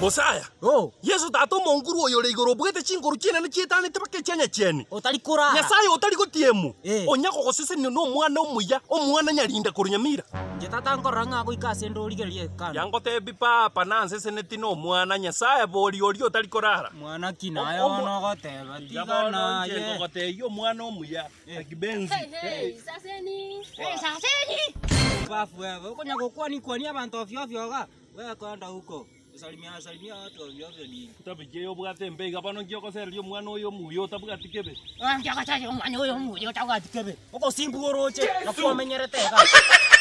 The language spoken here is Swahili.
musaya oh. yesu tatoma nguru uyu ri iguru bwite chinguru chinene chitanite bake chenya chieni utarikura nyasaye utarigutiemu eh. onyako gusisini no mwana umuya omwana nyarinda kurunyamira njetata nkorora ng'ago ikase ndorigerie kando yangotebi papa nansisiniti no mwana nyasaye bori uri utarikorara mwana kinaye onogoteba tiganaye ngotebi omwana omuya eh. akibenzi bafu ewe ukonyagokwanikwani abantu ofyofyoga wekonda huko salimia salimia watu ovyo ovyo dini utabikie yo bwate mbega pano ngio kosera yo mwana uyo mubi utabwatikebe ah ngio kosera yo mwana uyo mubi utabwatikebe uko simbu oroche nakuwa menyerete ka